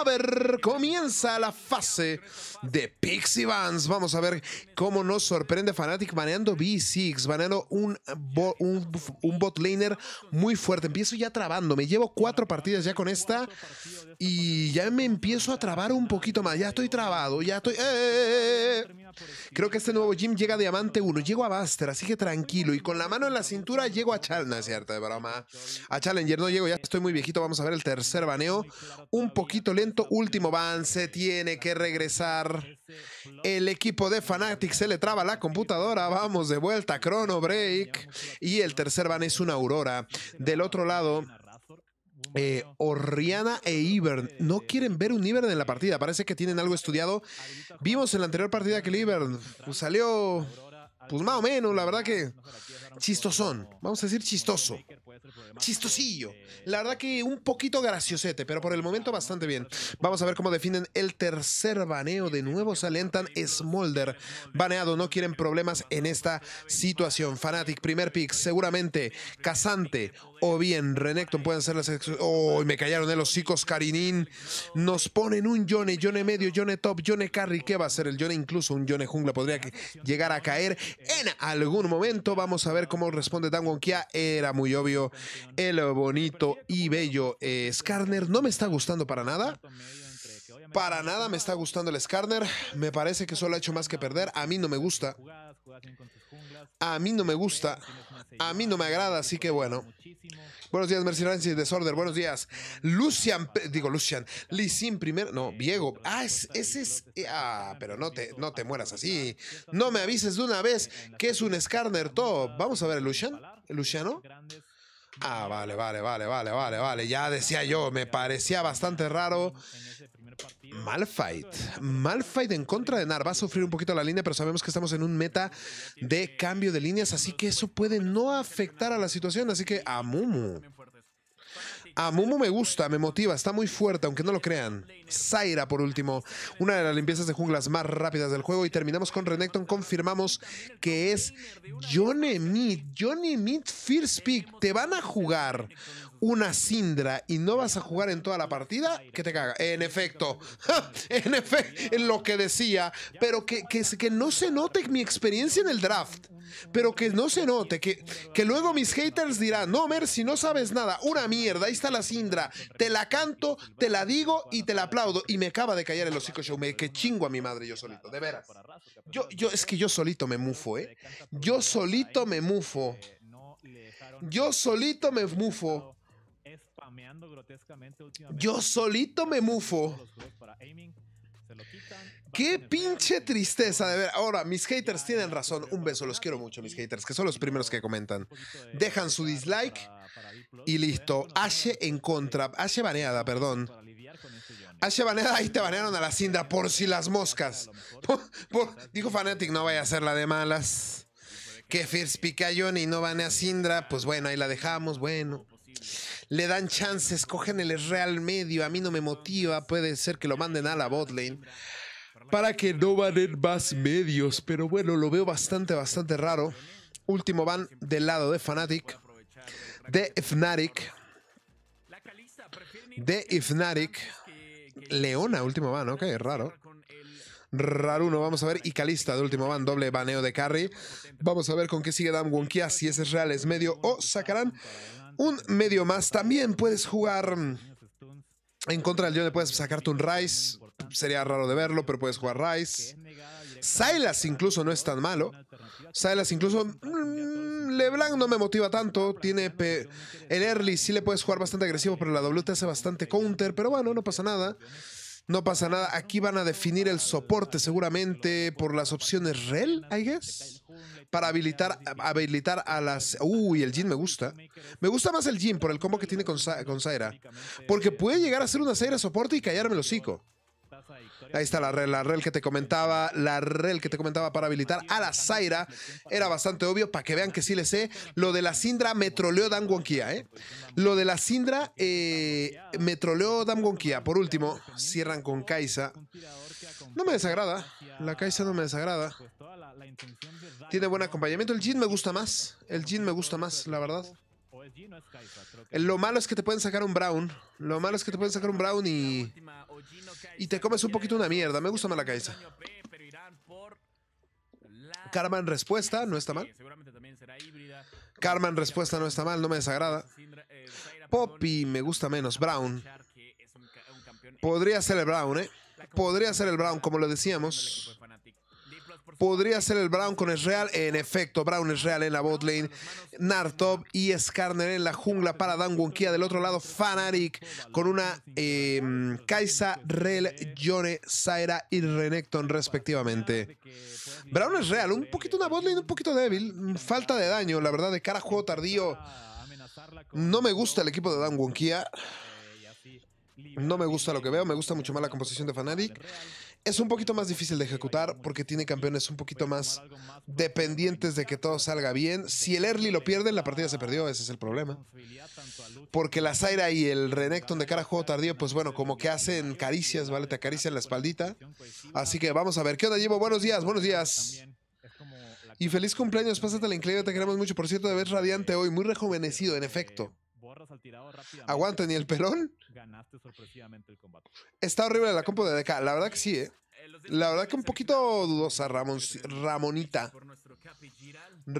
a ver, comienza la fase de Pixie Vans. Vamos a ver cómo nos sorprende Fnatic baneando B6, baneando un, bot laner muy fuerte. Empiezo ya trabando, me llevo cuatro partidas ya con esta y ya me empiezo a trabar un poquito más. Ya estoy trabado, ya estoy... Eh, eh, eh, Creo que este nuevo gym llega a Diamante 1, llego a Buster, así que tranquilo. Y con la mano en la cintura llego a Chalna, ¿cierto? De broma. A Challenger no llego, ya estoy muy viejito. Vamos a ver el tercer baneo. Un poquito lento Último van, se tiene que regresar. El equipo de Fnatic se le traba la computadora, vamos de vuelta, Chrono Break. Y el tercer van es una Aurora. Del otro lado, eh, Orriana Oriana e Ivern no quieren ver un Ivern en la partida. Parece que tienen algo estudiado. Vimos en la anterior partida que el Ivern pues, salió, pues más o menos, la verdad que chistosón. Vamos a decir chistoso chistosillo. Eh, La verdad que un poquito graciosete, pero por el momento bastante bien. Vamos a ver cómo defienden el tercer baneo. De nuevo se Smolder. Baneado, no quieren problemas en esta situación. Fanatic, primer pick, seguramente. Casante o bien Renekton pueden ser las... ¡Oh! Me callaron de eh! los chicos Karinin. Nos ponen un Yone, Yone medio, Yone top, Yone carry. ¿Qué va a ser el Yone? Incluso un Yone jungla podría llegar a caer en algún momento. Vamos a ver cómo responde Dan Kia. Era muy obvio el bonito y bello Skarner. No me está gustando para nada. Para nada me está gustando el Skarner. Me parece que solo ha hecho más que perder. A mí no me gusta. A mí no me gusta. A mí no me agrada, así que bueno. Buenos días, Mercy Rancy Desorder Buenos días. Lucian, digo Lucian, Lisin primero, no, Diego. Ah, ese es. Eh, ah, pero no te, no te ah, mueras así. No me avises de una vez que es un Skarner top. Vamos a ver, Lucian. Luciano. Ah, vale, vale, vale, vale, vale, vale. Ya decía yo, me parecía bastante raro. Malfight. Malfight en contra de Nar. Va a sufrir un poquito la línea, pero sabemos que estamos en un meta de cambio de líneas, así que eso puede no afectar a la situación. Así que a Mumu. A Mumu me gusta, me motiva, está muy fuerte, aunque no lo crean. Zaira, por último, una de las limpiezas de junglas más rápidas del juego. Y terminamos con Renekton, confirmamos que es Johnny Meat. Johnny Meat First Speak. Te van a jugar una Sindra y no vas a jugar en toda la partida, que te caga. En efecto, en efecto, en lo que decía, pero que, que no se note mi experiencia en el draft pero que no se note, que, que luego mis haters dirán, no, si no sabes nada, una mierda, ahí está la Sindra, te la canto, te la digo y te la aplaudo. Y me acaba de callar el hocico show, me que chingo a mi madre yo solito, de veras. Yo, es que yo solito me mufo, ¿eh? Yo solito me mufo. Yo solito me mufo. Yo solito me mufo. Qué pinche tristeza de ver. Ahora, mis haters tienen razón. Un beso, los quiero mucho, mis haters, que son los primeros que comentan. Dejan su dislike y listo. Ashe en contra. Ashe baneada, perdón. Ashe baneada, ahí te banearon a la cinda por si las moscas. dijo Fanatic, no vaya a ser la de malas. Que First pica y no banea a Sindra. Pues bueno, ahí la dejamos. Bueno le dan chances, cogen el real medio, a mí no me motiva, puede ser que lo manden a la botlane para que no en más medios. Pero bueno, lo veo bastante, bastante raro. Último van del lado de Fnatic. De Fnatic. De Fnatic. Leona, último van, ok, raro. raro uno. vamos a ver. Y Calista de último van, doble baneo de carry. Vamos a ver con qué sigue Dan si si es real, es medio o sacarán un medio más. También puedes jugar en contra del León, puedes sacarte un Rice sería raro de verlo, pero puedes jugar Rice. Silas incluso no es tan malo. Silas incluso... Mm, LeBlanc no me motiva tanto. Tiene... el early sí le puedes jugar bastante agresivo, pero la W te hace bastante counter. Pero bueno, no pasa nada. No pasa nada. Aquí van a definir el soporte seguramente por las opciones rel, I guess. Para habilitar, habilitar a las... Uy, el Jin me gusta. Me gusta más el Jin por el combo que tiene con, con Zaira. Porque puede llegar a ser una Zaira soporte y callarme el hocico. Ahí está la rel, la rel que te comentaba, la rel que te comentaba para habilitar a la Zaira. Era bastante obvio para que vean que sí le sé. Lo de la Sindra me troleó Dan Wonkia, ¿eh? Lo de la Sindra eh, me troleó Dan Wonkia. Por último, cierran con Kaisa. No me desagrada. La Kaisa no me desagrada. Tiene buen acompañamiento. El Jin me gusta más. El Jin me gusta más, la verdad. Lo malo es que te pueden sacar un brown. Lo malo es que te pueden sacar un brown y. te comes un poquito una mierda. Me gusta más la Kaisa. Carmen respuesta, no está mal. Carmen respuesta, no está mal, no me desagrada. Eh, Poppy me gusta menos. Brown. Podría ser el Brown, ¿eh? Podría ser el Brown, como lo decíamos podría ser el Brown con Real En efecto, Brown Real en la botlane, Nartop y Skarner en la jungla para Dan Wonkia. Del otro lado, Fanatic con una em, Kaisa, Rel, Yone, Zaira y Renekton respectivamente. Brown Real un poquito una botlane un poquito débil, falta de daño, la verdad, de cara a juego tardío. No me gusta el equipo de Dan Wonkia. No me gusta lo que veo, me gusta mucho más la composición de Fnatic. Es un poquito más difícil de ejecutar porque tiene campeones un poquito más dependientes de que todo salga bien. Si el early lo pierden, la partida se perdió, ese es el problema. Porque la Zaira y el Renekton de cara a juego tardío, pues bueno, como que hacen caricias, ¿vale? Te acarician la espaldita. Así que vamos a ver. ¿Qué onda, llevo? Buenos días, buenos días. Y feliz cumpleaños, pásate la increíble, te queremos mucho. Por cierto, de ver radiante hoy, muy rejuvenecido, en efecto aguante ni el pelón? Ganaste sorpresivamente el Está horrible la compo de DK, la verdad que sí, ¿eh? eh la verdad que un poquito dudosa, Ramonita.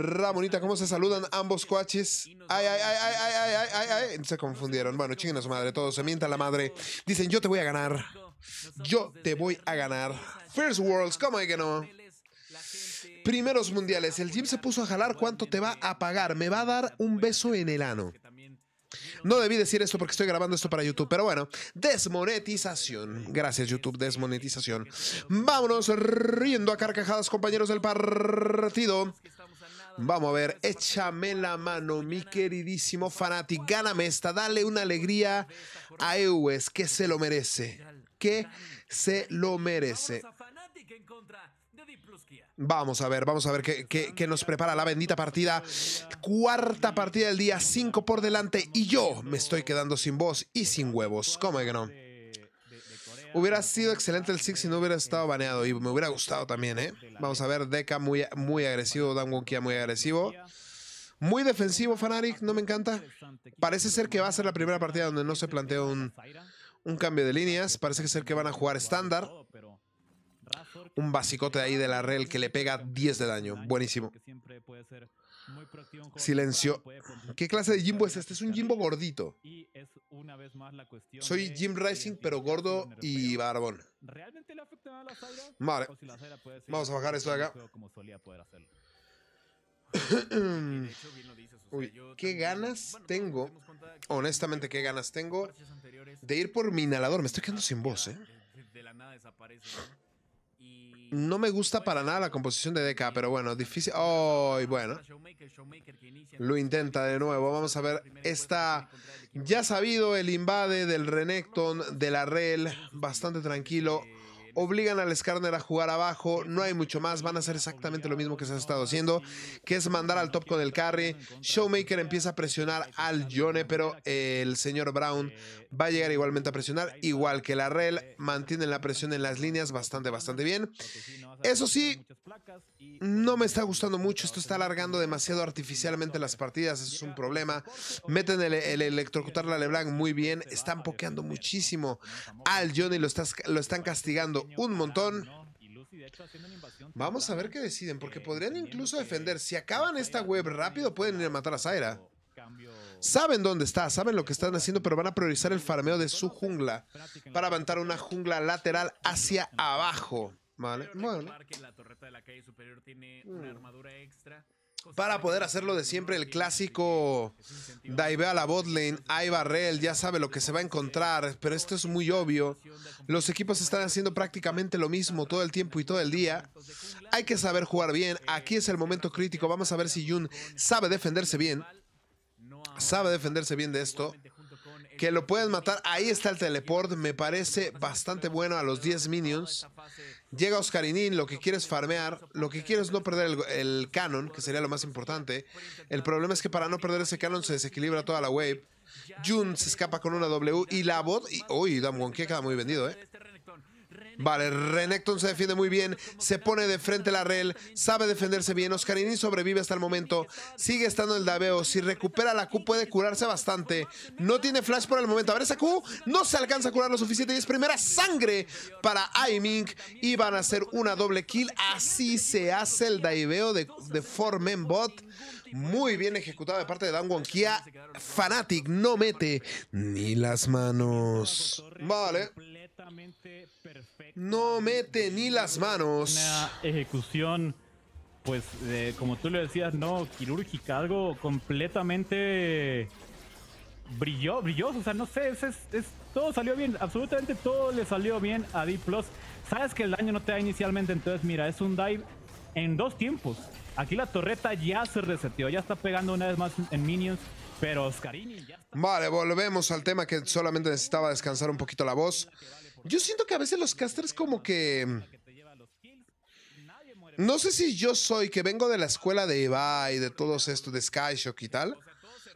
Ramonita, ¿cómo se saludan ambos coaches? Ay, ay, ay, ay, ay, ay, ay, Se confundieron. Bueno, chinguen a su madre, todos se mienta la madre. Dicen, yo te voy a ganar. Yo te voy a ganar. First Worlds, ¿cómo hay que no? Primeros mundiales. El Jim se puso a jalar. ¿Cuánto te va a pagar? Me va a dar un beso en el ano. No debí decir esto porque estoy grabando esto para YouTube, pero bueno, desmonetización. Gracias YouTube, desmonetización. Vámonos riendo a carcajadas, compañeros del partido. Vamos a ver, échame la mano, mi queridísimo fanático. Gáname esta, dale una alegría a Eues, que se lo merece. Que se lo merece. Vamos a ver, vamos a ver qué, nos prepara la bendita partida. Cuarta partida del día, cinco por delante y yo me estoy quedando sin voz y sin huevos. ¿Cómo que no? Hubiera sido excelente el Six si no hubiera estado baneado y me hubiera gustado también, ¿eh? Vamos a ver, Deca muy, muy agresivo, Dan Wonkia muy agresivo. Muy defensivo, Fanarik, no me encanta. Parece ser que va a ser la primera partida donde no se plantea un, un cambio de líneas. Parece ser que van a jugar estándar. Un basicote ahí de la rel que le pega 10 de daño. Buenísimo. Silencio. ¿Qué clase de Jimbo es este? Es un gimbo gordito. Soy Jim Rising, pero gordo y barbón. Vale. Vamos a bajar esto de acá. Uy, qué ganas tengo, honestamente, qué ganas tengo de ir por mi inhalador. Me estoy quedando sin voz, ¿eh? De la nada desaparece. No me gusta para nada la composición de deca pero bueno, difícil. Oh, bueno. Lo intenta de nuevo. Vamos a ver está Ya sabido el invade del Renekton, de la Rel. Bastante eh, tranquilo. Este Obligan al Skarner a jugar abajo. No hay este mucho más. Van a hacer exactamente lo mismo que se ha estado haciendo. Que es mandar al top con el carry. Showmaker empieza a presionar al Yone, pero el señor Brown va a llegar igualmente a presionar, igual que la REL, eh, mantienen la presión en las líneas bastante, bastante bien. Eso sí, no pues, me está gustando mucho, esto está alargando demasiado artificialmente las partidas, eso es un problema. Meten el, electrocutarle electrocutar a LeBlanc muy bien, están pokeando muchísimo al Johnny, lo, lo están castigando un montón. Vamos a ver qué deciden, porque eh, podrían incluso defender. Si acaban esta web rápido, pueden ir a matar a Zaira saben dónde está, saben lo que están haciendo, pero van a priorizar el farmeo de su jungla para levantar una jungla lateral hacia abajo. Vale, Para poder hacerlo de siempre, el clásico dive a la botlane, hay ya sabe lo que se va a encontrar, pero esto es muy obvio. Los equipos están haciendo prácticamente lo mismo todo el tiempo y todo el día. Hay que saber jugar bien, aquí es el momento crítico, vamos a ver si Jun sabe defenderse bien sabe defenderse bien de esto. Que lo puedes matar. Ahí está el teleport. Me parece bastante bueno a los 10 minions. Llega Oscarinin. Lo que quiere es farmear. Lo que quiere es no perder el, canon, que sería lo más importante. El problema es que para no perder ese canon se desequilibra toda la wave. Jun se escapa con una W y la bot. Y, uy, Damwon queda muy vendido, ¿eh? Vale, Renekton se defiende muy bien, se pone de frente la rel, sabe defenderse bien, Oscarini sobrevive hasta el momento, sigue estando el Daiveo. si recupera la Q puede curarse bastante, no tiene flash por el momento, a ver esa Q, no se alcanza a curar lo suficiente y es primera sangre para Aiming y van a hacer una doble kill, así se hace el daiveo de, de Formen Bot. Muy bien ejecutado de parte de Dan Kia. Fanatic no mete ni las manos. Vale. No mete ni las manos. Una ejecución, pues, como tú le decías, no quirúrgica, algo completamente brilló, brilloso. O sea, no sé, es, todo salió bien, absolutamente todo le salió bien a D. Sabes que el daño no te da inicialmente, entonces, mira, es un dive en dos tiempos. Aquí la torreta ya se reseteó, ya está pegando una vez más en minions. Pero Oscarini ya está... Vale, volvemos al tema que solamente necesitaba descansar un poquito la voz. Yo siento que a veces los casters como que... Mm, no sé si yo soy, que vengo de la escuela de y de todos estos, de Skyshock y tal,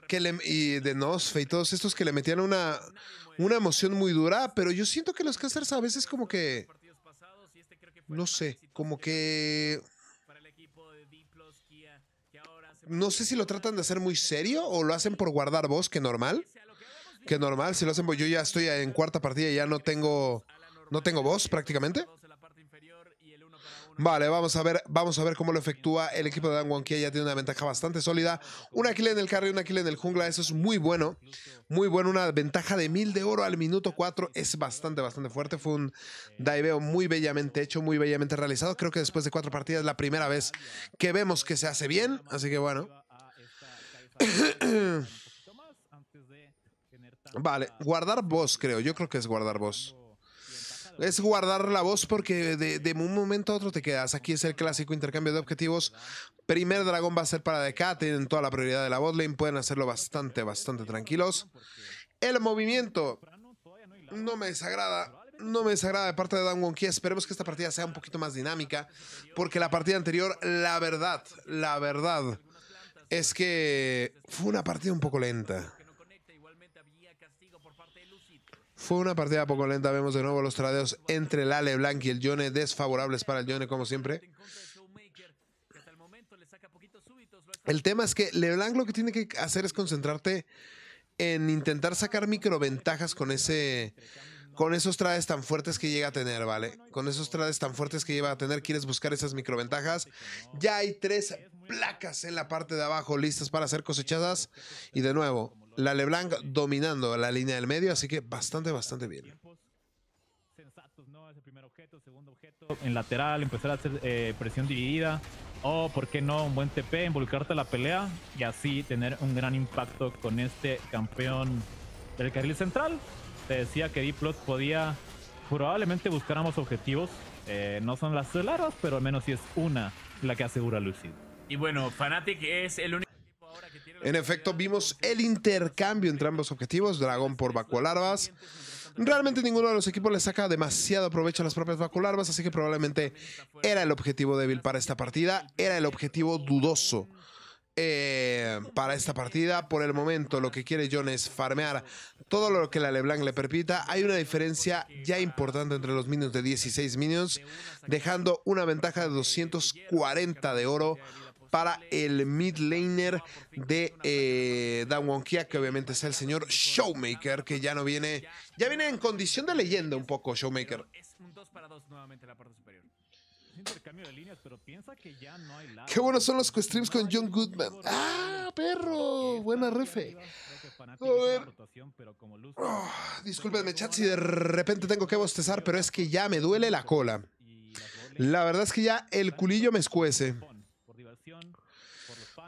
que y de Nosfe y todos estos que le metían una, una emoción muy dura, pero yo siento que los casters a veces como que... Este no sé, como que... No sé si lo tratan de hacer muy serio o lo hacen por guardar voz, que normal que normal, si lo hacen, pues, yo ya estoy en cuarta partida y ya no tengo, no tengo voz prácticamente. Vale, vamos a ver, vamos a ver cómo lo efectúa el equipo de Dan que Ya tiene una ventaja bastante sólida. Un Aquile en el carry, un Aquile en el jungla. Eso es muy bueno. Muy bueno. Una ventaja de mil de oro al minuto 4. Es bastante, bastante fuerte. Fue un daiveo muy bellamente hecho, muy bellamente realizado. Creo que después de cuatro partidas, la primera vez que vemos que se hace bien. Así que bueno. Vale, guardar voz, creo. Yo creo que es guardar voz. Es guardar la voz porque de, un momento a otro te quedas. Aquí es el clásico intercambio de objetivos. Primer dragón va a ser para DK. Tienen toda la prioridad de la botlane. Pueden hacerlo bastante, bastante tranquilos. El movimiento no me desagrada no me desagrada de parte de Dan Kia. Esperemos que esta partida sea un poquito más dinámica, porque la partida anterior, la verdad, la verdad, es que fue una partida un poco lenta. Fue una partida poco lenta. Vemos de nuevo los tradeos entre la Ale y el Yone, desfavorables para el Yone, como siempre. El tema es que LeBlanc lo que tiene que hacer es concentrarte en intentar sacar microventajas con ese con esos trades tan fuertes que llega a tener, ¿vale? Con esos trades tan fuertes que llega a tener, quieres buscar esas microventajas. Ya hay tres placas en la parte de abajo listas para ser cosechadas. Y de nuevo, la LeBlanc dominando la línea del medio, así que bastante, bastante bien. ¿no? primer objeto, segundo objeto en lateral, empezar a hacer eh, presión dividida. O, oh, ¿por qué no? Un buen TP, involucrarte a la pelea y así tener un gran impacto con este campeón del carril central. Te decía que Diplot podía probablemente buscar objetivos. Eh, no son las largas, pero al menos si es una la que asegura Lucid. Y bueno, Fnatic es el único. En efecto, vimos el intercambio entre ambos objetivos, dragón por vacuolarvas. Realmente ninguno de los equipos le saca demasiado provecho a las propias vacuolarvas, así que probablemente era el objetivo débil para esta partida, era el objetivo dudoso. Eh, para esta partida. Por el momento, lo que quiere John es farmear todo lo que la LeBlanc le permita. Hay una diferencia ya importante entre los minions de 16 minions, dejando una ventaja de 240 de oro para el mid laner de eh, Dan Wonkia que obviamente es el señor Showmaker, que ya no viene, ya viene en condición de leyenda un poco Showmaker. Qué buenos son los streams con John Goodman. ¡Ah, perro! Buena refe. A chat, si de repente tengo que bostezar, pero es que ya me duele la cola. La verdad es que ya el culillo me escuece.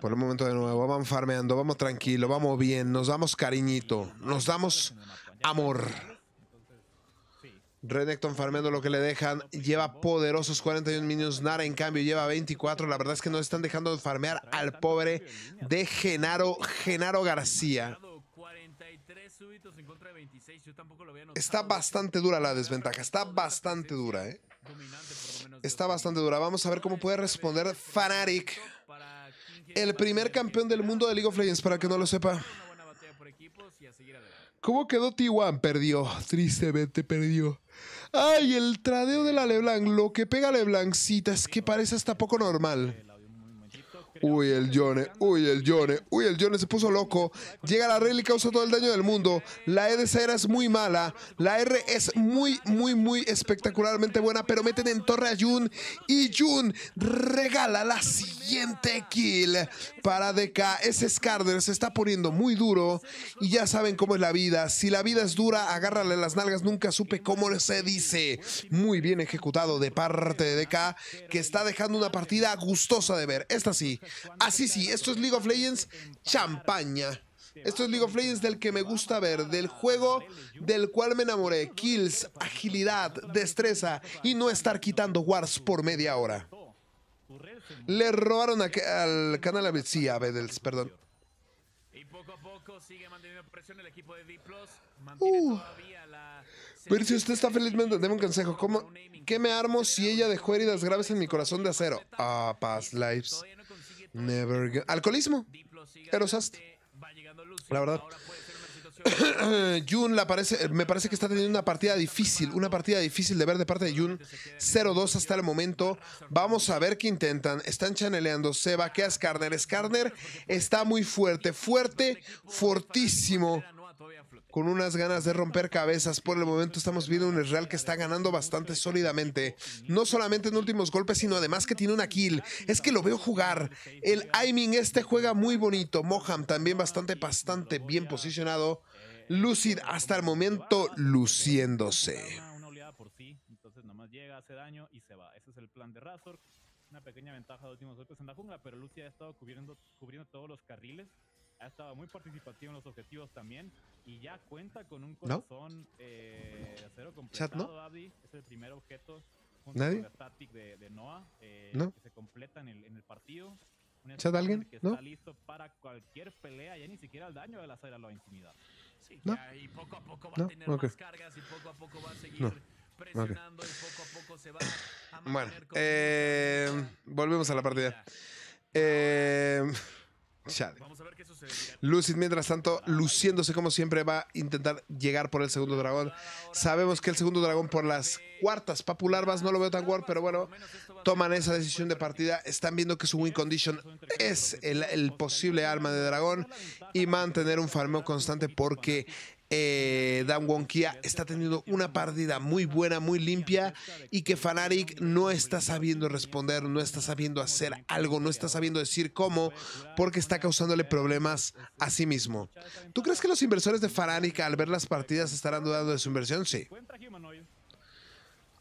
Por el momento de nuevo, vamos farmeando, vamos tranquilo, vamos bien, nos damos cariñito, nos damos amor. Renekton farmeando lo que le dejan, lleva poderosos 41 minions, Nara en cambio lleva 24, la verdad es que no están dejando de farmear al pobre de Genaro, Genaro García. Está bastante dura la desventaja, está bastante dura, ¿eh? está bastante dura. Vamos a ver cómo puede responder Fanatic, el primer campeón del mundo de League of Legends, para que no lo sepa. ¿Cómo quedó T1? Perdió, tristemente perdió. Ay, el tradeo de la Leblanc, lo que pega a Leblancita es que parece hasta poco normal. Uy, el Yone, uy, el Yone, uy, el Yone se puso loco. Llega la Rally y causa todo el daño del mundo. La E de Cera es muy mala. La R es muy, muy, muy espectacularmente buena, pero meten en torre a Jun. Y Jun regala la siguiente kill para DK. Ese Scarder se está poniendo muy duro. Y ya saben cómo es la vida. Si la vida es dura, agárrale las nalgas. Nunca supe cómo se dice. Muy bien ejecutado de parte de DK, que está dejando una partida gustosa de ver. Esta sí, Así ah, sí, esto es League of Legends champaña. Esto es League of Legends del que me gusta ver, del juego del cual me enamoré. Kills, agilidad, destreza y no estar quitando wars por media hora. Le robaron al canal a sí, a Bedels, perdón. Y poco a poco sigue manteniendo presión equipo de uh. Pero si usted está feliz, deme un consejo. ¿Cómo, ¿Qué me armo si ella dejó heridas graves en mi corazón de acero? Ah, paz, Lives. Never Alcoholismo. Erosast La verdad. Jun parece, me parece que está teniendo una partida difícil, una partida difícil de ver de parte de Jun. 0-2 hasta el momento. Vamos a ver qué intentan. Están chaneleando. Se es Skarner. Skarner está muy fuerte, fuerte, fortísimo con unas ganas de romper cabezas. Por el momento estamos viendo un Real que está ganando bastante sólidamente. No solamente en últimos golpes, sino además que tiene una kill. Es que lo veo jugar. El aiming este juega muy bonito. Moham también bastante, bastante bien posicionado. Lucid hasta el momento luciéndose. Una oleada por sí, entonces nomás llega, hace daño y se va. Ese es el plan de Razor. Una pequeña ventaja de últimos golpes en la jungla, pero Lucid ha estado cubriendo todos los carriles ha estado muy participativo en los objetivos también y ya cuenta con un corazón eh, ¿No? eh, acero completado, Chat, ¿no? Es el primer objeto junto ¿Nadie? con la static de, de Noah eh, ¿No? que se completa en el, en el partido. Un ¿Chat alguien? Que está listo para cualquier pelea, ya ni siquiera el daño de la sala, lo va intimidar. Sí, y poco a poco va a tener más cargas y poco a poco va a seguir presionando y poco a poco se va a mantener Bueno, eh, volvemos a la partida. Eh sucede. Lucid, mientras tanto, luciéndose como siempre, va a intentar llegar por el segundo dragón. Sabemos que el segundo dragón por las cuartas papularvas no lo veo tan guard, pero bueno, toman esa decisión de partida. Están viendo que su win condition es el, el posible arma de dragón y mantener un farmeo constante porque eh, Dan Wonkia está teniendo una partida muy buena, muy limpia y que Fanatic no está sabiendo responder, no está sabiendo hacer algo, no está sabiendo decir cómo, porque está causándole problemas a sí mismo. ¿Tú crees que los inversores de Fanatic al ver las partidas estarán dudando de su inversión? Sí.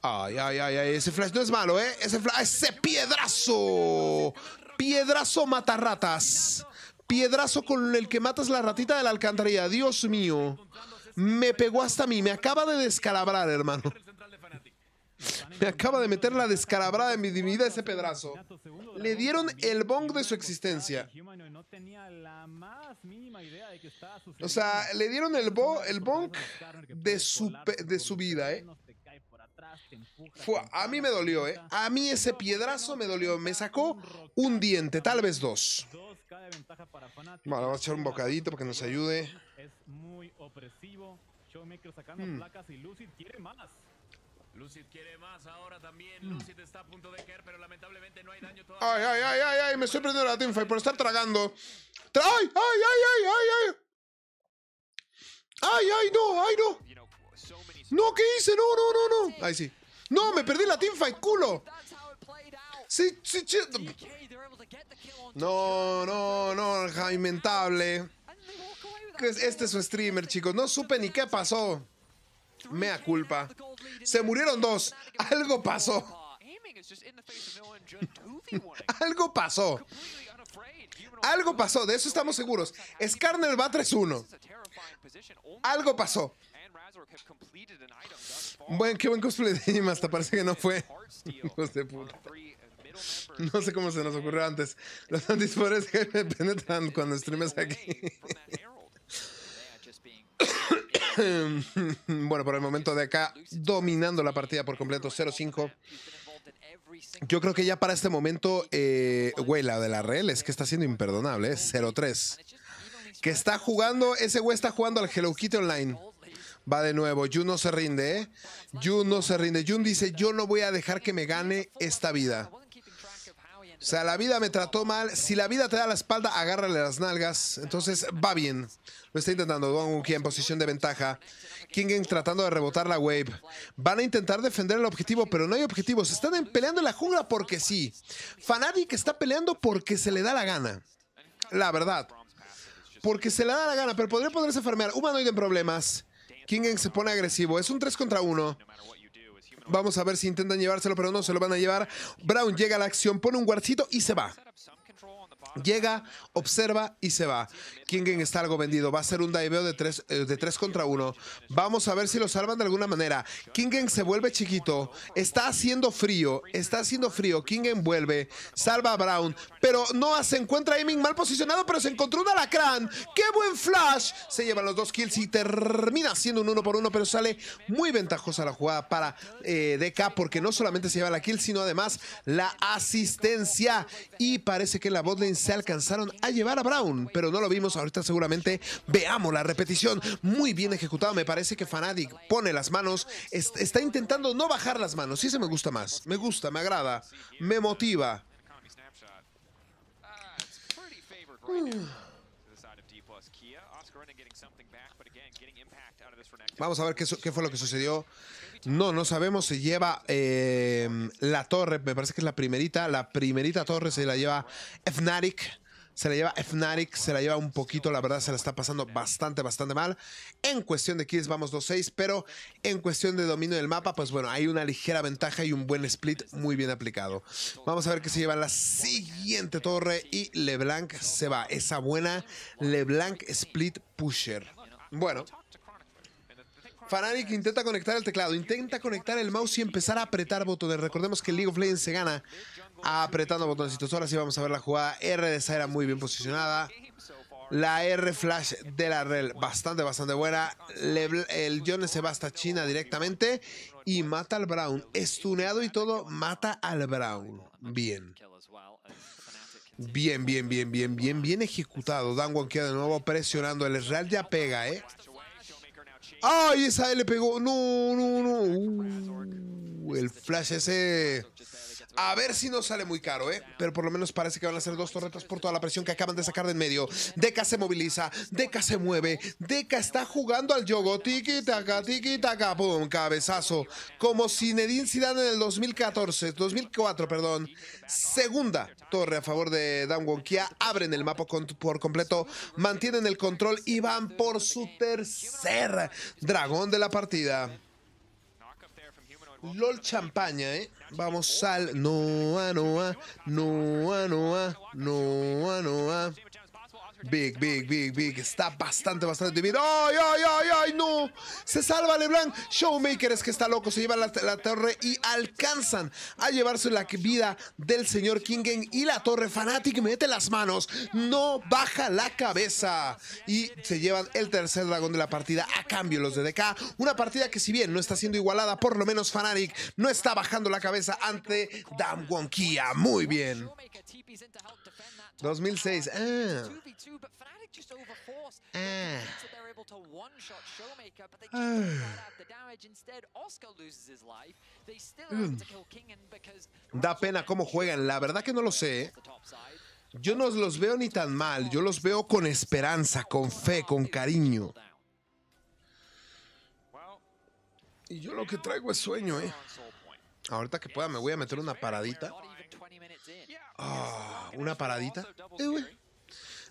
Ay, ay, ay, ese flash no es malo, ¿eh? Ese flash, ese piedrazo. Piedrazo matarratas. Piedrazo con el que matas la ratita de la alcantarilla. Dios mío. Me pegó hasta mí. Me acaba de descalabrar, hermano. Me acaba de meter la descalabrada en mi vida ese pedrazo. Le dieron el bong de su existencia. O sea, le dieron el, bo, el bong de su, de su vida, ¿eh? a mí me dolió, ¿eh? A mí ese piedrazo me dolió. Me sacó un diente, tal vez dos marcada ventaja para Fnatic. Bueno, vamos a echar un bocadito para que nos ayude. Es muy opresivo. Showmaker sacando hmm. placas y Lucid quiere más. Lucid quiere más ahora también. Hmm. Lucid está a punto de caer, pero lamentablemente no hay daño todavía. Ay, ay, ay, ay, ay, me estoy prendiendo la teamfight por estar tragando. Tra ay, ay, ay, ay, ay, ay. Ay, ay, no, ay, no. No, ¿qué hice? No, no, no, no. Ay, sí. No, me perdí la teamfight, culo. Sí, No, no, no, Jaimentable. Este es su streamer, chicos. No supe ni qué pasó. Mea culpa. Se murieron dos. Algo pasó. Algo pasó. Algo pasó, de eso estamos seguros. Skarner va 3-1. Algo pasó. Bueno, qué buen cosplay de animas hasta parece que no fue. No sé cómo se nos ocurrió antes. Los antispores que me penetran cuando streames aquí. bueno, por el momento de acá, dominando la partida por completo, 0-5. Yo creo que ya para este momento, eh, güey, la de la Rel es que está siendo imperdonable, 0 ¿eh? 0-3. Que está jugando, ese güey está jugando al Hello Kitty Online. Va de nuevo, Jun no se rinde, ¿eh? no se rinde. Jun dice, yo no voy a dejar que me gane esta vida. O sea, la vida me trató mal. Si la vida te da la espalda, agárrale las nalgas. Entonces va bien. Lo está intentando Wuki en posición de ventaja. Kingen tratando de rebotar la wave. Van a intentar defender el objetivo, pero no hay objetivos. Están peleando en la jungla porque sí. que está peleando porque se le da la gana. La verdad. Porque se le da la gana, pero podría poderse farmear. Humanoide en problemas. Kingen se pone agresivo. Es un 3 contra 1. Vamos a ver si intentan llevárselo, pero no se lo van a llevar. Brown llega a la acción, pone un guarcito y se va. Llega, observa y se va. Kingen está algo vendido. Va a ser un diveo de 3 eh, de tres contra 1. Vamos a ver si lo salvan de alguna manera. Kingen se vuelve chiquito. Está haciendo frío. Está haciendo frío. Kingen vuelve. Salva a Brown. Pero no se encuentra Aiming mal posicionado, pero se encontró un alacrán. ¡Qué buen flash! Se llevan los dos kills y termina siendo un uno por uno, pero sale muy ventajosa la jugada para eh, DK porque no solamente se lleva la kill, sino además la asistencia. Y parece que la botlane se alcanzaron a llevar a Brown, pero no lo vimos. Ahorita seguramente veamos la repetición. Muy bien ejecutado. Me parece que Fanatic pone las manos. está intentando no bajar las manos. Sí, se me gusta más. Me gusta, me agrada. Me motiva. Vamos a ver qué, fue lo que sucedió. No, no sabemos. Se lleva eh, la torre. Me parece que es la primerita. La primerita torre se la lleva Fnatic se la lleva Fnatic, se la lleva un poquito, la verdad se la está pasando bastante, bastante mal. En cuestión de kills vamos 2-6, pero en cuestión de dominio del mapa, pues bueno, hay una ligera ventaja y un buen split muy bien aplicado. Vamos a ver qué se lleva la siguiente torre y LeBlanc se va. Esa buena LeBlanc split pusher. Bueno, Fanatic intenta conectar el teclado, intenta conectar el mouse y empezar a apretar botones. Recordemos que League of Legends se gana apretando botoncitos. Ahora sí vamos a ver la jugada. R de Zaira muy bien posicionada. La R Flash de la Rel, bastante, bastante buena. el Jones se va hasta China directamente y mata al Brown. Estuneado y todo, mata al Brown. Bien. Bien, bien, bien, bien, bien, bien ejecutado. Dan de nuevo presionando. El Real ya pega, ¿eh? ¡Ay, esa le pegó! ¡No, no, no! Uh, el flash ese a ver si no sale muy caro, ¿eh? Pero por lo menos parece que van a ser dos torretas por toda la presión que acaban de sacar de en medio. Deca se moviliza, Deca se mueve, Deca está jugando al yogo. Tiki taca, tiki taca, pum, cabezazo. Como Zinedine Zidane en el 2014, 2004, perdón. Segunda torre a favor de Dan Wonkia. Abren el mapa por completo, mantienen el control y van por su tercer dragón de la partida. LOL champaña, ¿eh? Vamos al Noa Noa, Noa Noa, Noa Noa. Big, big, big, big. Está bastante, bastante dividido. ay, ay, ay! ¡No! Se salva LeBlanc. Showmaker es que está loco. Se lleva la, torre y alcanzan a llevarse la vida del señor Kingen y la torre. Fanatic mete las manos. No baja la cabeza. Y se llevan el tercer dragón de la partida a cambio los de DK. Una partida que si bien no está siendo igualada, por lo menos Fanatic no está bajando la cabeza ante Damwon Kia. Muy bien. 2006. Ah. Ah. Ah. Mm. Da pena cómo juegan. La verdad que no lo sé. Yo no los veo ni tan mal. Yo los veo con esperanza, con fe, con cariño. Y yo lo que traigo es sueño, ¿eh? Ahorita que pueda me voy a meter una paradita. Ah, una paradita. Eh,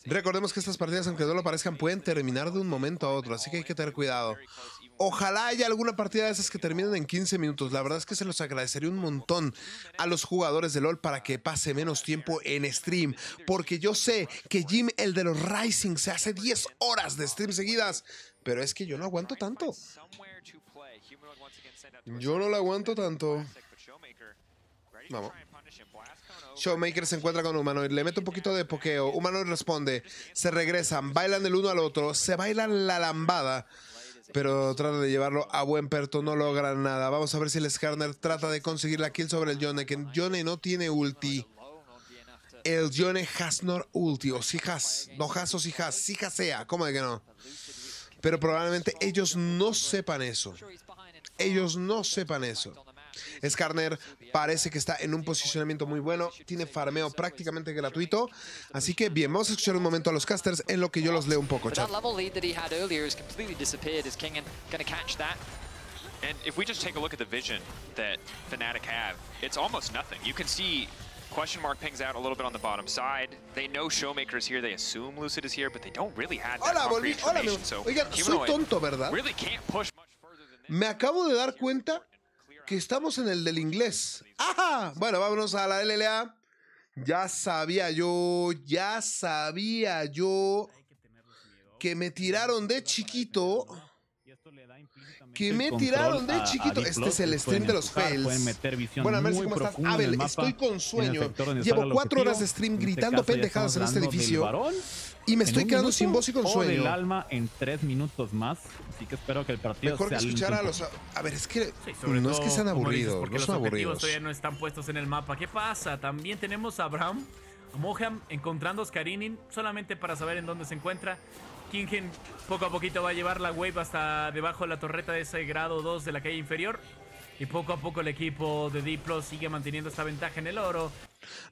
Recordemos que estas partidas, aunque no lo parezcan, pueden terminar de un momento a otro, así que hay que tener cuidado. Ojalá haya alguna partida de esas que terminen en 15 minutos. La verdad es que se los agradecería un montón a los jugadores de LOL para que pase menos tiempo en stream, porque yo sé que Jim, el de los Rising, se hace 10 horas de stream seguidas, pero es que yo no aguanto tanto. Yo no lo aguanto tanto. Vamos. Showmaker se encuentra con Humanoid, le mete un poquito de pokeo, Humanoid responde, se regresan, bailan el uno al otro, se bailan la lambada, pero trata de llevarlo a buen perto, no logran nada. Vamos a ver si el Skarner trata de conseguir la kill sobre el Yone, que Yone no tiene ulti. El Yone has no ulti, o si has, no has o si has, si sea, ¿cómo de que no? Pero probablemente ellos no sepan eso. Ellos no sepan eso. Skarner parece que está en un posicionamiento muy bueno, tiene farmeo prácticamente gratuito, así que bien, vamos a escuchar un momento a los casters en lo que yo los leo un poco, chat. And if we just take a look at the vision that Fnatic have, it's almost nothing. You can see question mark pings out a little bit on the bottom side. They know Showmaker is here. They assume Lucid is here, but they don't really have that hola, concrete information. Hola, so Oigan, soy tonto, ¿verdad? Really can't push much further than Me acabo de dar cuenta que estamos en el del inglés. ¡Ajá! Bueno, vámonos a la LLA. Ya sabía yo, ya sabía yo que me tiraron de chiquito. Que me tiraron de chiquito. Este es el stream de los Fels Bueno, a ver ¿cómo estás? Abel, estoy con sueño. Llevo cuatro horas de stream este gritando pendejadas en este edificio. Y me estoy quedando sin voz y con sueño. el alma en tres minutos más. Así que espero que el partido Mejor que escuchar a los... A ver, es que no es que sean aburridos. no son los aburridos. todavía no están puestos en el mapa. ¿Qué pasa? También tenemos a Abraham, Moham encontrando a Skarinin, solamente para saber en dónde se encuentra. Kingen poco a poquito va a llevar la wave hasta debajo de la torreta de ese grado 2 de la calle inferior. Y poco a poco el equipo de Diplo sigue manteniendo esta ventaja en el oro.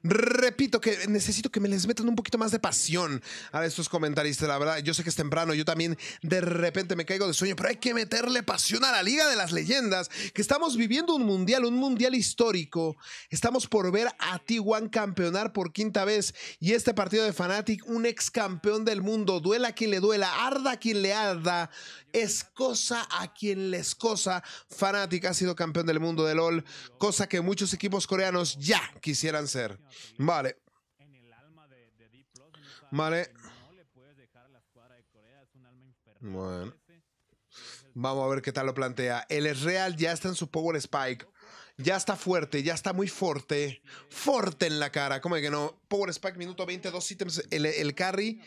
Repito que necesito que me les metan un poquito más de pasión a estos comentaristas. La verdad, yo sé que es temprano, yo también de repente me caigo de sueño, pero hay que meterle pasión a la Liga de las Leyendas, que estamos viviendo un mundial, un mundial histórico. Estamos por ver a T1 campeonar por quinta vez y este partido de Fanatic, un ex campeón del mundo, duela a quien le duela, arda a quien le arda, es cosa a quien le cosa Fanatic ha sido campeón del mundo de LOL, cosa que muchos equipos coreanos ya quisieran ser. Vale. Vale. Bueno. Vamos a ver qué tal lo plantea. El es real ya está en su power spike. Ya está fuerte, ya está muy fuerte. Fuerte en la cara. ¿Cómo es que no? Power spike, minuto 20, dos ítems, el, carry.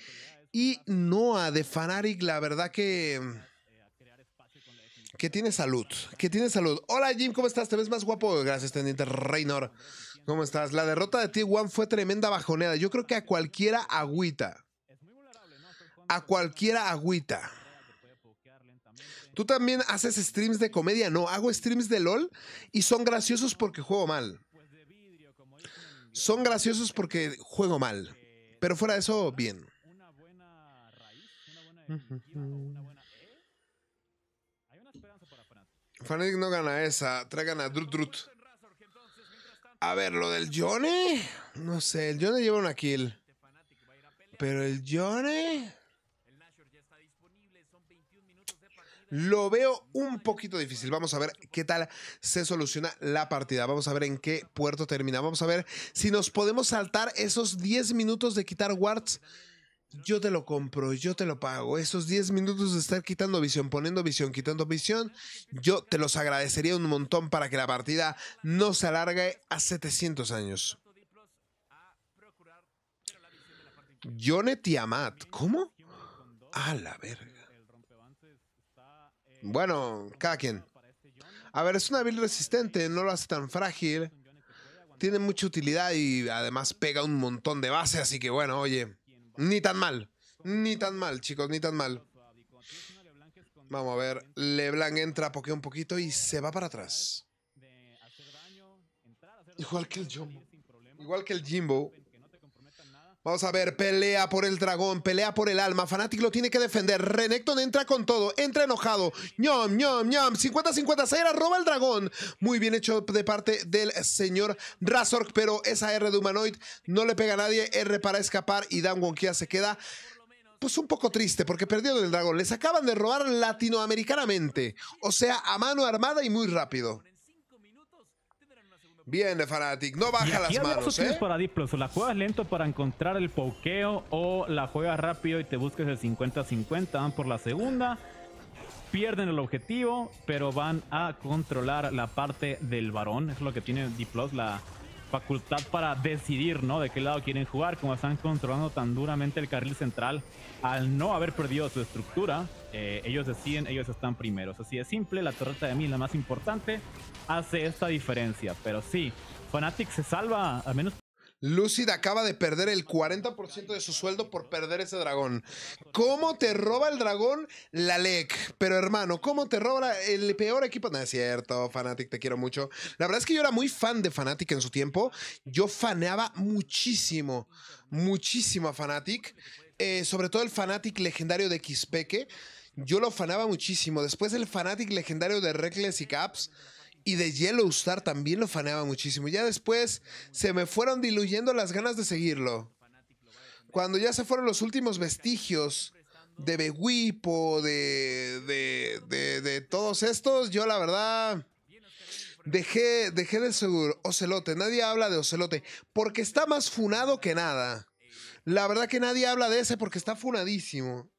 Y Noah de Fanatic, la verdad que... Eh, que tiene salud, que tiene salud. Hola Jim, ¿cómo estás? Te ves más guapo. Gracias, Teniente Reynor. ¿Cómo estás? La derrota de T1 fue tremenda bajoneada. Yo creo que a cualquiera agüita. A cualquiera agüita. ¿Tú también haces streams de comedia? No, hago streams de LOL y son graciosos porque juego mal. Pues son graciosos porque juego mal. Eh, pero fuera de eso, bien. Fanatic e. no gana esa. Traigan a Drut Drut. A ver, lo del Johnny. No sé, el Johnny lleva una kill. Pero el Johnny. Lo veo un poquito difícil. Vamos a ver qué tal se soluciona la partida. Vamos a ver en qué puerto termina. Vamos a ver si nos podemos saltar esos 10 minutos de quitar wards yo te lo compro, yo te lo pago. Esos 10 minutos de estar quitando visión, poniendo visión, quitando visión, ah, yo te los agradecería un montón para que la partida no se alargue a 700 años. Yone Tiamat, ¿cómo? A la verga. Bueno, cada quien. A ver, es una build resistente, no lo hace tan frágil. Tiene mucha utilidad y además pega un montón de base, así que bueno, oye. Ni tan mal. Ni tan mal, chicos, ni tan mal. Vamos a ver. LeBlanc entra, pokea un poquito y se va para atrás. Igual que el Jumbo. Igual que el Jimbo. Vamos a ver, pelea por el dragón, pelea por el alma. Fanatic lo tiene que defender. Renekton entra con todo, entra enojado. ñom, ñom, ñom. 50-50, Zaira roba el dragón. Muy bien hecho de parte del señor Razork, pero esa R de Humanoid no le pega a nadie. R para escapar y Dan Wonkia se queda pues un poco triste porque perdió el dragón. Les acaban de robar latinoamericanamente, o sea, a mano armada y muy rápido. Bien, Fanatic, no baja las manos. tienes ¿eh? para o La juegas lento para encontrar el pokeo o la juegas rápido y te busques el 50-50. Van por la segunda, pierden el objetivo, pero van a controlar la parte del varón. Es lo que tiene Diplos, la facultad para decidir, ¿no? De qué lado quieren jugar, como están controlando tan duramente el carril central, al no haber perdido su estructura, eh, ellos deciden, ellos están primeros. Así de simple, la torreta de mí la más importante, hace esta diferencia. Pero sí, Fnatic se salva, al menos Lucid acaba de perder el 40% de su sueldo por perder ese dragón. ¿Cómo te roba el dragón la LEC? Pero hermano, ¿cómo te roba el peor equipo? No es cierto, Fanatic, te quiero mucho. La verdad es que yo era muy fan de Fanatic en su tiempo. Yo faneaba muchísimo, muchísimo a Fanatic. Eh, sobre todo el Fanatic legendario de Quispeque. Yo lo fanaba muchísimo. Después el Fanatic legendario de Reckless y Caps y de Yellow Star también lo faneaba muchísimo. Ya después se me fueron diluyendo las ganas de seguirlo. Cuando ya se fueron los últimos vestigios de Beguipo, de, de, de, todos estos, yo la verdad dejé, dejé de seguro. Ocelote, nadie habla de Ocelote, porque está más funado que nada. La verdad que nadie habla de ese porque está funadísimo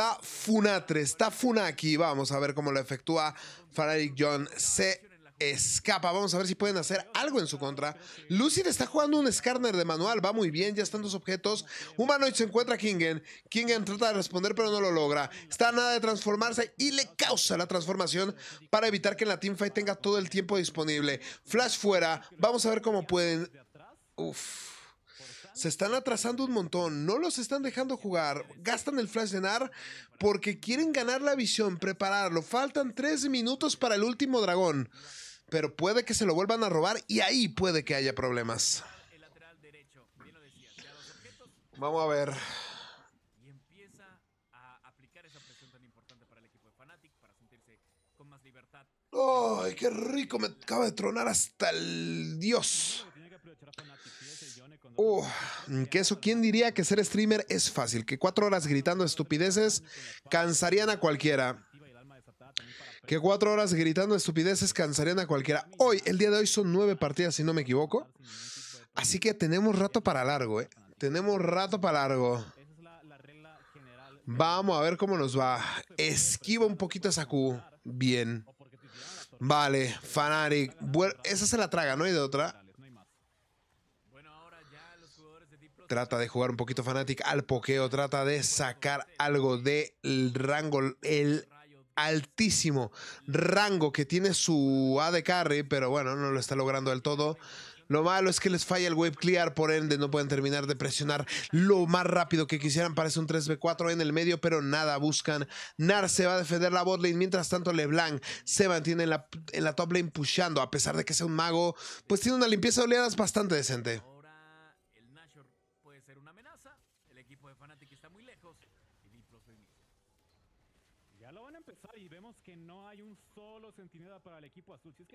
está Funatre, está Funaki. Vamos a ver cómo lo efectúa Faraday John. Se escapa. Vamos a ver si pueden hacer algo en su contra. Lucid está jugando un Skarner de manual. Va muy bien, ya están los objetos. Humanoid se encuentra Kingen. Kingen trata de responder, pero no lo logra. Está a nada de transformarse y le causa la transformación para evitar que en la teamfight tenga todo el tiempo disponible. Flash fuera. Vamos a ver cómo pueden. Uf se están atrasando un montón, no los están dejando jugar, gastan el flash de NAR porque quieren ganar la visión, prepararlo. Faltan tres minutos para el último dragón, pero puede que se lo vuelvan a robar y ahí puede que haya problemas. Vamos a ver. ¡Ay, qué rico! Me acaba de tronar hasta el dios. Uh, que eso, ¿quién diría que ser streamer es fácil? Que cuatro horas gritando estupideces cansarían a cualquiera. Que cuatro horas gritando estupideces cansarían a cualquiera. Hoy, el día de hoy son nueve partidas, si no me equivoco. Así que tenemos rato para largo, ¿eh? Tenemos rato para largo. Vamos a ver cómo nos va. Esquiva un poquito esa Q Bien. Vale, Fanaric. esa se la traga, ¿no hay de otra? trata de jugar un poquito fanático al pokeo, trata de sacar algo del rango, el altísimo rango que tiene su de Carry, pero bueno, no lo está logrando del todo. Lo malo es que les falla el wave clear, por ende no pueden terminar de presionar lo más rápido que quisieran. Parece un 3v4 en el medio, pero nada buscan. Nar se va a defender la botlane, mientras tanto LeBlanc se mantiene en la, en la top lane pushando. A pesar de que sea un mago, pues tiene una limpieza de oleadas bastante decente.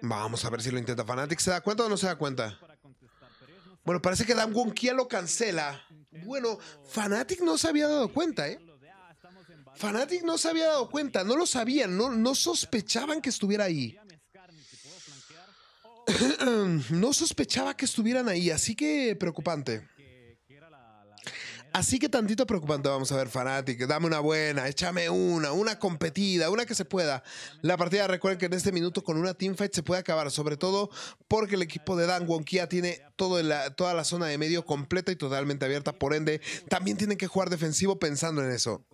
Vamos a ver si lo intenta. Fnatic se da cuenta o no se da cuenta. Bueno, parece que Dan Kia lo cancela. Bueno, Fnatic no se había dado cuenta, ¿eh? Fnatic no se había dado cuenta, no lo sabían, no, no sospechaban que estuviera ahí. no sospechaba que estuvieran ahí, así que preocupante. Así que tantito preocupante vamos a ver, fanáticos. Dame una buena, échame una, una competida, una que se pueda. La partida, recuerden que en este minuto con una teamfight se puede acabar, sobre todo porque el equipo de Dan Wonkia tiene toda la zona de medio completa y totalmente abierta. Por ende, también tienen que jugar defensivo pensando en eso.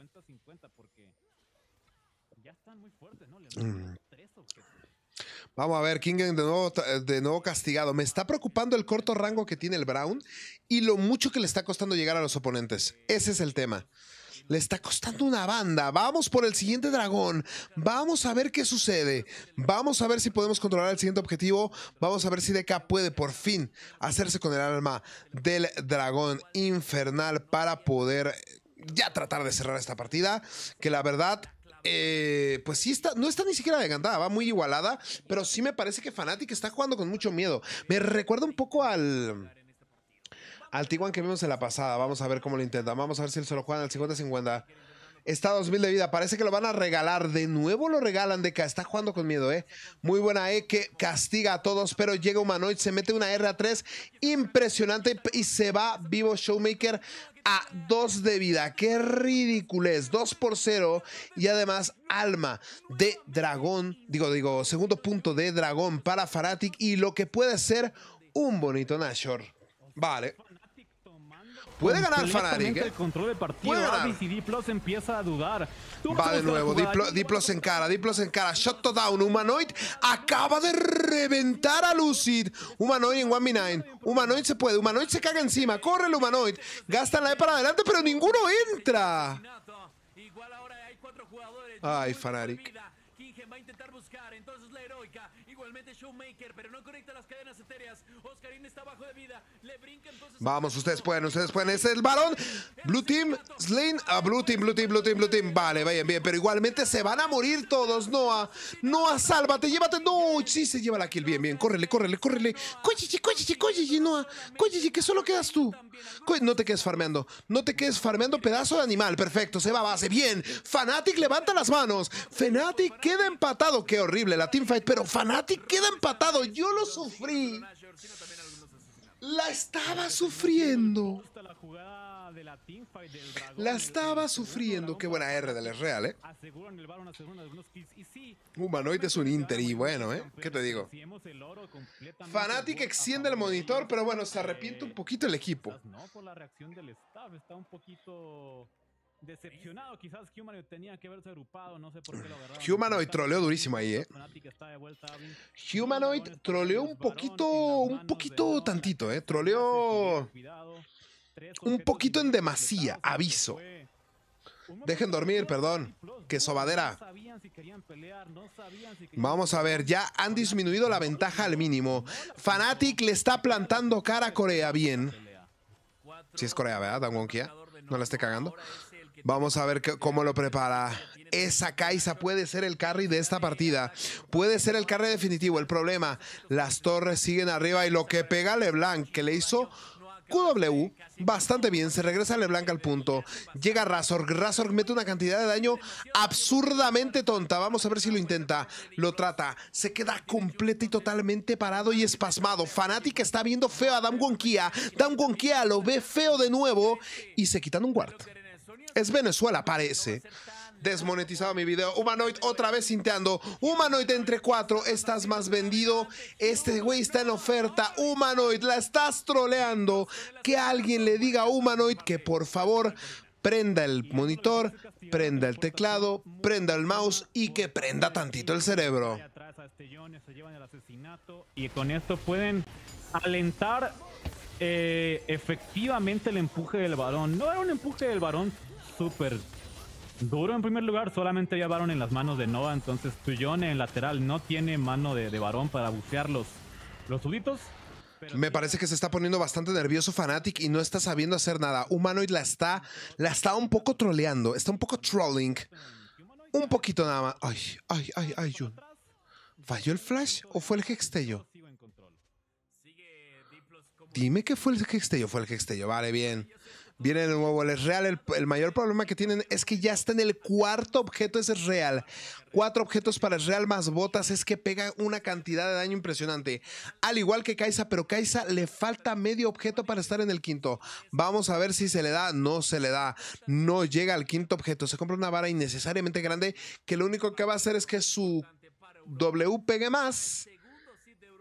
Vamos a ver, Kingen de nuevo, de nuevo castigado. Me está preocupando el corto rango que tiene el Brown y lo mucho que le está costando llegar a los oponentes. Ese es el tema. Le está costando una banda. Vamos por el siguiente dragón. Vamos a ver qué sucede. Vamos a ver si podemos controlar el siguiente objetivo. Vamos a ver si DK puede por fin hacerse con el alma del dragón infernal para poder ya tratar de cerrar esta partida. Que la verdad eh, pues sí está, no está ni siquiera cantada va muy igualada, pero sí me parece que Fnatic está jugando con mucho miedo. Me recuerda un poco al al Tiguan que vimos en la pasada. Vamos a ver cómo lo intentan. Vamos a ver si él se lo juegan al 50-50. Está 2000 de vida. Parece que lo van a regalar. De nuevo lo regalan. Deca está jugando con miedo, ¿eh? Muy buena E que castiga a todos, pero llega Humanoid. Se mete una R a 3. Impresionante. Y se va vivo Showmaker a 2 de vida. Qué ridiculez. 2 por 0 y además alma de dragón. Digo, digo, segundo punto de dragón para Faratic y lo que puede ser un bonito Nashor. Vale. Puede ganar Fnatic. El ¿eh? control del partido. empieza a dudar. Va de nuevo. Diplos, en cara. Diplos en cara. Shot to down. Humanoid acaba de reventar a Lucid. Humanoid en 1v9. Humanoid se puede. Humanoid se caga encima. Corre el Humanoid. Gastan la E para adelante, pero ninguno entra. Ay, Fnatic pero no conecta las cadenas etéreas. Oscarín está bajo de vida. Vamos, ustedes pueden, ustedes pueden. Es el balón, Blue Team, Slain. a Blue Team, Blue Team, Blue Team, Blue Team. Vale, vayan bien. Pero igualmente se van a morir todos, Noah. Noah, sálvate, llévate. No, sí se lleva la kill. Bien, bien. Córrele, córrele, córrele. Cóyese, cóyese, cóyese, Noah. Cóyese, que solo quedas tú. No te quedes farmeando. No te quedes farmeando, pedazo de animal. Perfecto, se va base. Bien. Fanatic levanta las manos. Fanatic queda empatado. Qué horrible la teamfight, pero Fanatic queda empatado. Yo lo sufrí. La estaba sufriendo. La estaba sufriendo. Qué buena R del Real, ¿eh? Humanoid es un Inter y bueno, ¿eh? ¿Qué te digo? Fanatic extiende el monitor, pero bueno, se arrepiente un poquito el equipo. No, por la reacción del staff, está un poquito Decepcionado quizás Humanoid tenía que haberse agrupado, no sé por qué Humanoid troleó durísimo ahí, eh. Humanoid troleó un poquito, un poquito tantito, eh. Troleó un poquito en demasía, aviso. Dejen dormir, perdón. Que sobadera. Vamos a ver, ya han disminuido la ventaja al mínimo. Fanatic le está plantando cara a Corea bien. Si es Corea, ¿verdad? No la esté cagando. Vamos a ver cómo lo prepara. Esa kaisa puede ser el carry de esta partida. Puede ser el carry definitivo. El problema, las torres siguen arriba y lo que pega LeBlanc, que le hizo QW bastante bien. Se regresa Leblanc al punto. Llega razor, razor mete una cantidad de daño absurdamente tonta. Vamos a ver si lo intenta. Lo trata. Se queda completo y totalmente parado y espasmado. Fanatic está viendo feo a Dam Kia Dam Kia lo ve feo de nuevo y se quitan un guard. Es Venezuela, parece. Desmonetizado mi video. Humanoid otra vez sinteando. Humanoid entre cuatro. Estás más vendido. Este güey está en oferta. Humanoid, la estás troleando. Que alguien le diga a Humanoid que por favor prenda el monitor, prenda el teclado, prenda el mouse y que prenda tantito el cerebro. Y con esto pueden alentar eh, efectivamente el empuje del varón. No era un empuje del varón súper duro en primer lugar. Solamente había varón en las manos de Nova. Entonces Tuyone en lateral no tiene mano de, de varón para bucear los, los Me parece que se está poniendo bastante nervioso Fanatic y no está sabiendo hacer nada. Humanoid la está, la está un poco troleando, está un poco trolling. Un poquito nada más. Ay, ay, ay, ay, Jun. ¿Falló el flash o fue el hextello? Dime que fue el hextello, fue el hextello. Vale, bien. Viene de nuevo el real. El, mayor problema que tienen es que ya está en el cuarto objeto ese real. Cuatro objetos para el real más botas es que pega una cantidad de daño impresionante. Al igual que Kaisa, pero Kaisa le falta medio objeto para estar en el quinto. Vamos a ver si se le da. No se le da. No llega al quinto objeto. Se compra una vara innecesariamente grande que lo único que va a hacer es que su W pegue más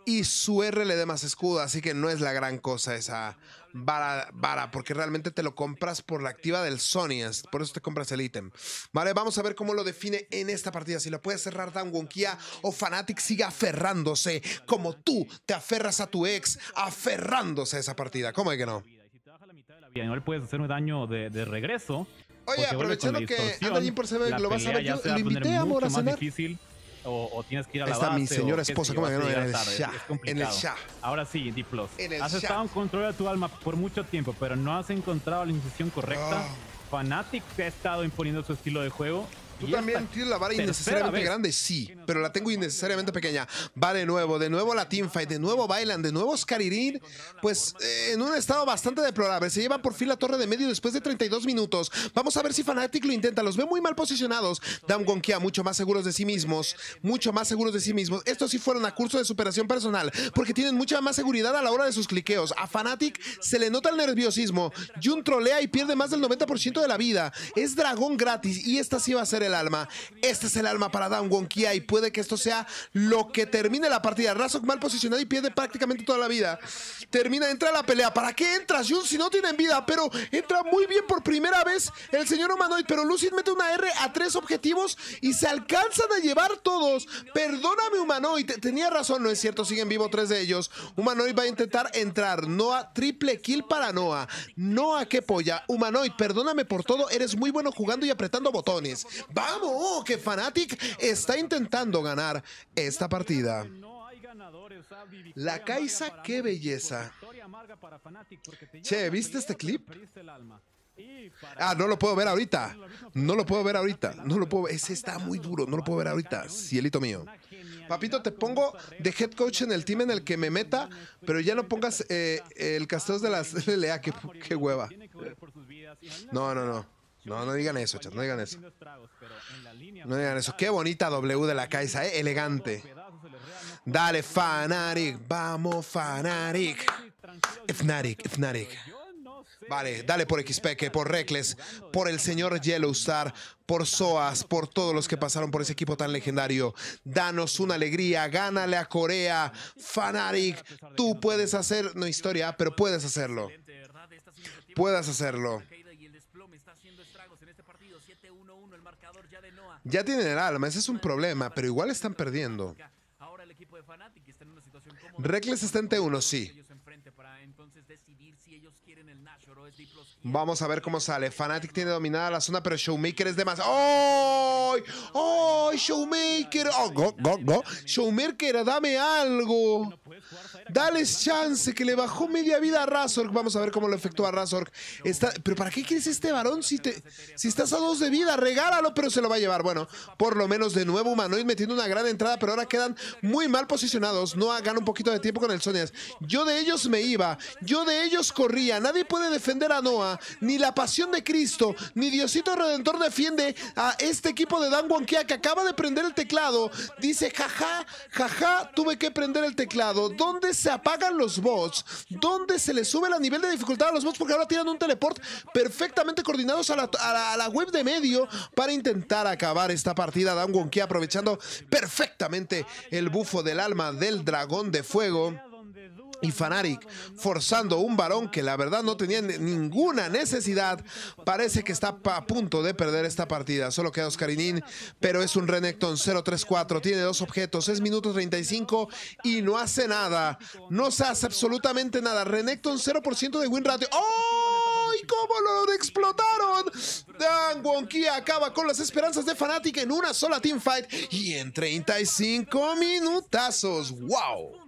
y su R le dé más escudo. Así que no es la gran cosa esa vara, vara, porque realmente te lo compras por la activa del Sonias, por eso te compras el ítem. Vale, vamos a ver cómo lo define en esta partida, si lo puede cerrar Dan Wonkia o Fnatic sigue aferrándose, como tú te aferras a tu ex, aferrándose a esa partida, ¿cómo es que no? hacer un daño de, regreso. Oye, aprovechando que anda por lo vas a ver, lo invité a a cenar o, tienes que ir a la Está mi señora esposa, en, el Shah. En el Ahora sí, Diplos, Has estado en control de tu alma por mucho tiempo, pero no has encontrado la incisión correcta. Fanatic te ha estado imponiendo su estilo de juego Tú también tienes la vara innecesariamente grande, sí, pero la tengo innecesariamente pequeña. Va de nuevo, de nuevo la teamfight, de nuevo bailan, de nuevo Scaririn, pues eh, en un estado bastante deplorable. Se lleva por fin la torre de medio después de 32 minutos. Vamos a ver si Fnatic lo intenta. Los ve muy mal posicionados. Dan gonquia mucho más seguros de sí mismos, mucho más seguros de sí mismos. Estos sí fueron a curso de superación personal, porque tienen mucha más seguridad a la hora de sus cliqueos. A Fnatic se le nota el nerviosismo. Jun trolea y pierde más del 90% de la vida. Es dragón gratis y esta sí va a ser el el alma. Este es el alma para Dan Wonkia y puede que esto sea lo que termine la partida. Razok mal posicionado y pierde prácticamente toda la vida. Termina, entra la pelea. ¿Para qué entras? Jun si no tienen vida, pero entra muy bien por primera vez el señor Humanoid. Pero Lucid mete una R a tres objetivos y se alcanzan a llevar todos. Perdóname, Humanoid. Tenía razón, no es cierto. Siguen vivo tres de ellos. Humanoid va a intentar entrar. Noah, triple kill para Noah. Noah, qué polla. Humanoid, perdóname por todo. Eres muy bueno jugando y apretando botones. Va Vamos, que Fnatic está intentando ganar esta partida. La Caixa, qué belleza. Che, ¿viste este clip? Ah, no lo puedo ver ahorita. No lo puedo ver ahorita. No lo puedo. Ese está muy duro. No lo puedo ver ahorita. Cielito mío. Papito, te pongo de head coach en el team en el que me meta, pero ya no pongas eh, el Castor de las LLA. qué hueva. No, no, no. No, no digan eso, chat, no digan eso. No digan eso. Qué bonita W de la Caixa, eh, elegante. Dale, Fanaric vamos, Fanaric FNARIC, FNARIC Vale, dale por XPK, por Recles, por el señor Yellowstar, por Soas, por todos los que pasaron por ese equipo tan legendario. Danos una alegría, gánale a Corea. Fanaric, tú puedes hacer, no historia, pero puedes hacerlo. Puedes hacerlo. Ya tienen el alma, ese es un problema, pero igual están perdiendo. Reckless está en T1, sí entonces decidir si ellos quieren el o es Vamos a ver cómo sale. Fnatic tiene dominada la zona, pero Showmaker es de más. ¡Oh! ¡Oh! Showmaker. ¡Oh! ¡Go, go, go! Showmaker, dame algo. Dales chance, que le bajó media vida a Razork. Vamos a ver cómo lo efectúa Razork. Está... ¿Pero para qué quieres este varón si, te... si estás a dos de vida? Regálalo, pero se lo va a llevar. Bueno, por lo menos de nuevo Humanoid metiendo una gran entrada, pero ahora quedan muy mal posicionados. No hagan un poquito de tiempo con el Sonias. Yo de ellos me yo de ellos corría. Nadie puede defender a Noah, ni la pasión de Cristo, ni Diosito Redentor defiende a este equipo de Dan Wonkea que acaba de prender el teclado. Dice, jaja, jaja, tuve que prender el teclado. ¿Dónde se apagan los bots? ¿Dónde se le sube el nivel de dificultad a los bots? Porque ahora tiran un teleport perfectamente coordinados a la, web de medio para intentar acabar esta partida. Dan Wonkea aprovechando perfectamente el bufo del alma del dragón de fuego y Fanatic, forzando un varón que la verdad no tenía ninguna necesidad. Parece que está a punto de perder esta partida. Solo queda Oscarinin, pero es un Renekton 034. Tiene dos objetos, es minuto 35 y no hace nada. No se hace absolutamente nada. Renekton 0% de win ratio. ¡Oh! ¿Y cómo lo explotaron? Dan acaba con las esperanzas de Fanatic en una sola teamfight y en 35 minutazos. ¡Wow!